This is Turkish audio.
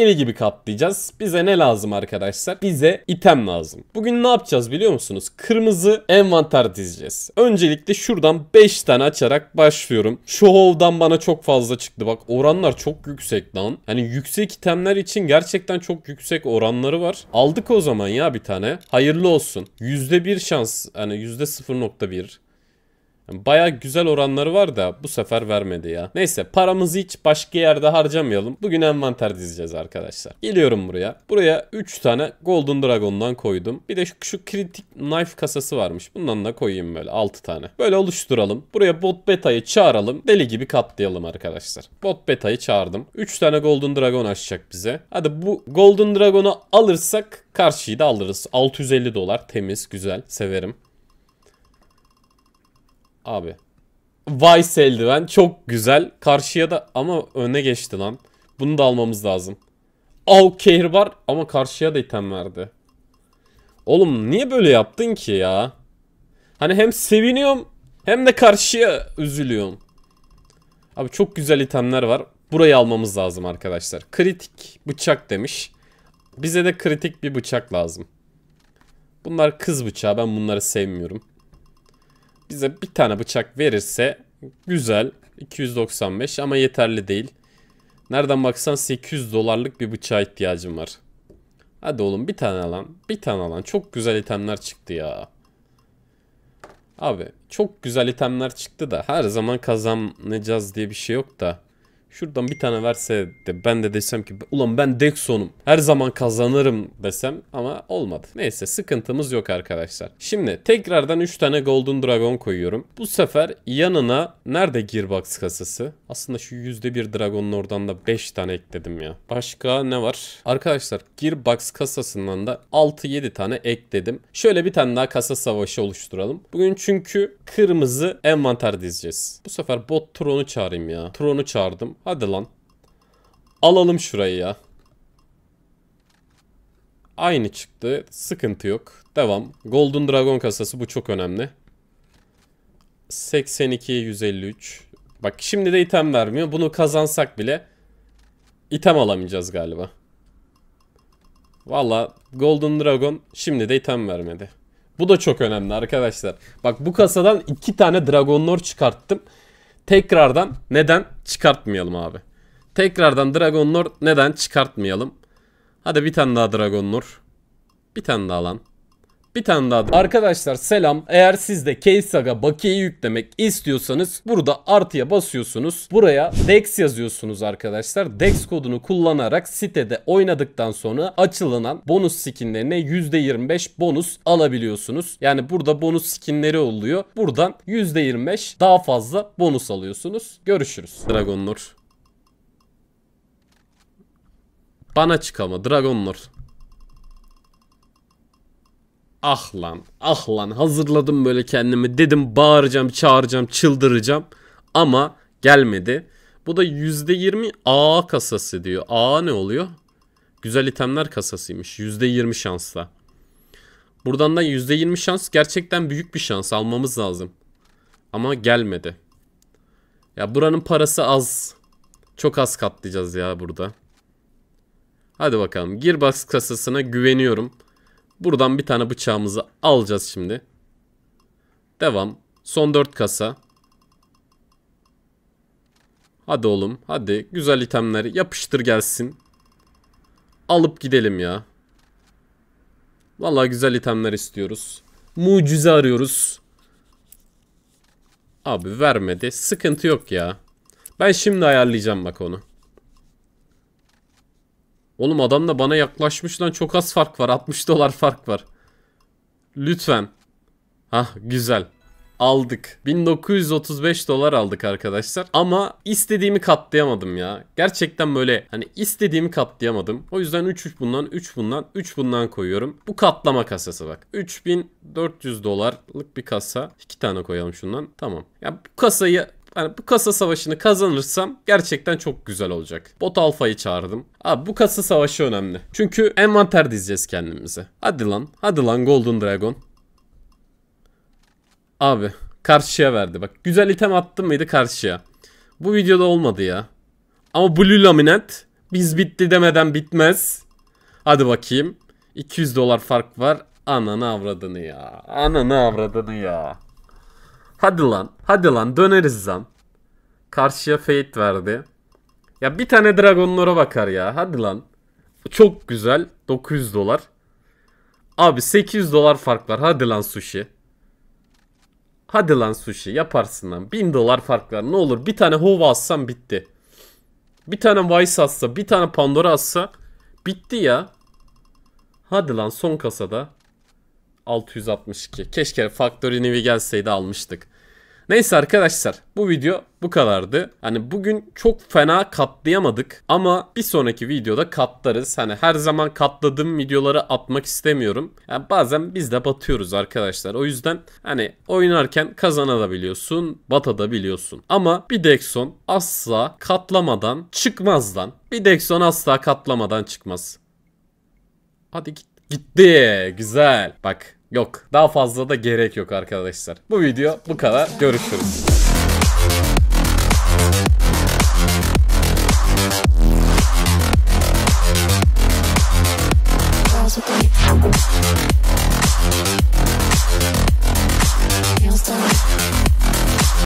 deli gibi katlayacağız. Bize ne lazım arkadaşlar? Bize item lazım. Bugün ne yapacağız biliyor musunuz? Kırmızı envanter dizeceğiz. Öncelikle şuradan 5 tane açarak başlıyorum. Show'dan bana çok fazla çıktı. Bak oranlar çok yüksek lan. Hani yüksek itemler için gerçekten çok yüksek oranları var. Aldık o zaman ya bir tane. Hayırlı olsun. %1 şans. Hani %0.1. Baya güzel oranları var da bu sefer vermedi ya. Neyse paramızı hiç başka yerde harcamayalım. Bugün envanter dizeceğiz arkadaşlar. Geliyorum buraya. Buraya 3 tane Golden Dragon'dan koydum. Bir de şu, şu kritik knife kasası varmış. Bundan da koyayım böyle 6 tane. Böyle oluşturalım. Buraya bot beta'yı çağıralım. Deli gibi katlayalım arkadaşlar. Bot beta'yı çağırdım. 3 tane Golden Dragon açacak bize. Hadi bu Golden Dragon'u alırsak karşıyı da alırız. 650 dolar temiz güzel severim. Abi. Vice eldiven çok güzel. Karşıya da ama öne geçti lan. Bunu da almamız lazım. Al kehir var ama karşıya da item verdi. Oğlum niye böyle yaptın ki ya? Hani hem seviniyorum hem de karşıya üzülüyorum. Abi çok güzel itemler var. Burayı almamız lazım arkadaşlar. Kritik bıçak demiş. Bize de kritik bir bıçak lazım. Bunlar kız bıçağı. Ben bunları sevmiyorum bize bir tane bıçak verirse güzel. 295 ama yeterli değil. Nereden baksan 800 dolarlık bir bıçağa ihtiyacım var. Hadi oğlum bir tane alan. Bir tane alan. Çok güzel itemler çıktı ya. Abi çok güzel itemler çıktı da her zaman kazanacağız diye bir şey yok da. Şuradan bir tane verse de ben de desem ki ulan ben Dexon'um her zaman kazanırım desem ama olmadı. Neyse sıkıntımız yok arkadaşlar. Şimdi tekrardan 3 tane Golden Dragon koyuyorum. Bu sefer yanına nerede Gearbox kasası? Aslında şu %1 Dragon'un oradan da 5 tane ekledim ya. Başka ne var? Arkadaşlar Gearbox kasasından da 6-7 tane ekledim. Şöyle bir tane daha kasa savaşı oluşturalım. Bugün çünkü kırmızı envanter dizeceğiz. Bu sefer bot Tron'u çağırayım ya. Tron'u çağırdım. Hadi lan. Alalım şurayı ya. Aynı çıktı. Sıkıntı yok. Devam. Golden Dragon kasası bu çok önemli. 82 153. Bak şimdi de item vermiyor. Bunu kazansak bile item alamayacağız galiba. Valla Golden Dragon şimdi de item vermedi. Bu da çok önemli arkadaşlar. Bak bu kasadan iki tane Dragonlord çıkarttım. Tekrardan neden çıkartmayalım abi? Tekrardan Dragon Lord neden çıkartmayalım? Hadi bir tane daha Dragon Lord. Bir tane daha lan. Bir tane daha. Arkadaşlar selam. Eğer siz de Keysaga bakiye yüklemek istiyorsanız burada artıya basıyorsunuz. Buraya DEX yazıyorsunuz arkadaşlar. DEX kodunu kullanarak sitede oynadıktan sonra açılınan bonus skinlerine %25 bonus alabiliyorsunuz. Yani burada bonus skinleri oluyor. Buradan %25 daha fazla bonus alıyorsunuz. Görüşürüz. Dragon Bana çık ama Dragon Ah lan ah lan hazırladım böyle kendimi dedim bağıracağım çağıracağım çıldıracağım ama gelmedi. Bu da %20 A kasası diyor. A ne oluyor? Güzel itemler kasasıymış %20 şansla. Buradan da %20 şans gerçekten büyük bir şans almamız lazım. Ama gelmedi. Ya buranın parası az. Çok az katlayacağız ya burada. Hadi bakalım. Gearbox kasasına güveniyorum. Buradan bir tane bıçağımızı alacağız şimdi. Devam. Son 4 kasa. Hadi oğlum. Hadi. Güzel itemleri Yapıştır gelsin. Alıp gidelim ya. Vallahi güzel itemler istiyoruz. Mucize arıyoruz. Abi vermedi. Sıkıntı yok ya. Ben şimdi ayarlayacağım bak onu. Oğlum adamla bana yaklaşmış lan çok az fark var. 60 dolar fark var. Lütfen. Hah güzel aldık. 1935 dolar aldık arkadaşlar. Ama istediğimi katlayamadım ya. Gerçekten böyle hani istediğimi katlayamadım. O yüzden 3, 3 bundan 3 bundan 3 bundan koyuyorum. Bu katlama kasası bak. 3400 dolarlık bir kasa. 2 tane koyalım şundan. Tamam. Ya bu kasayı hani bu kasa savaşını kazanırsam gerçekten çok güzel olacak. Bot alfayı çağırdım. Abi bu kasa savaşı önemli. Çünkü envanter dizeceğiz kendimize. Hadi lan. Hadi lan Golden Dragon. Abi karşıya verdi. Bak güzel item attım mıydı karşıya. Bu videoda olmadı ya. Ama Blue Laminat biz bitti demeden bitmez. Hadi bakayım. 200 dolar fark var. Ananı avradını ya. Ananı avradını ya. Hadi lan. Hadi lan döneriz lan. Karşıya Fate verdi. Ya bir tane Dragonlara bakar ya. Hadi lan. Çok güzel. 900 dolar. Abi 800 dolar fark var. Hadi lan sushi. Hadi lan sushi yaparsın lan. 1000 dolar fark var. Ne olur bir tane Hova atsam bitti. Bir tane Vice assa, bir tane Pandora assa bitti ya. Hadi lan son kasada. 662. Keşke Factory Nivi gelseydi almıştık. Neyse arkadaşlar bu video bu kadardı. Hani bugün çok fena katlayamadık ama bir sonraki videoda katlarız. Hani her zaman katladığım videoları atmak istemiyorum. Yani bazen biz de batıyoruz arkadaşlar. O yüzden hani oynarken kazanabiliyorsun, batabiliyorsun. Ama bir Dexon asla katlamadan çıkmaz lan. Bir Dexon asla katlamadan çıkmaz. Hadi git. Gitti. Güzel. Bak Yok daha fazla da gerek yok arkadaşlar. Bu video bu kadar. Görüşürüz.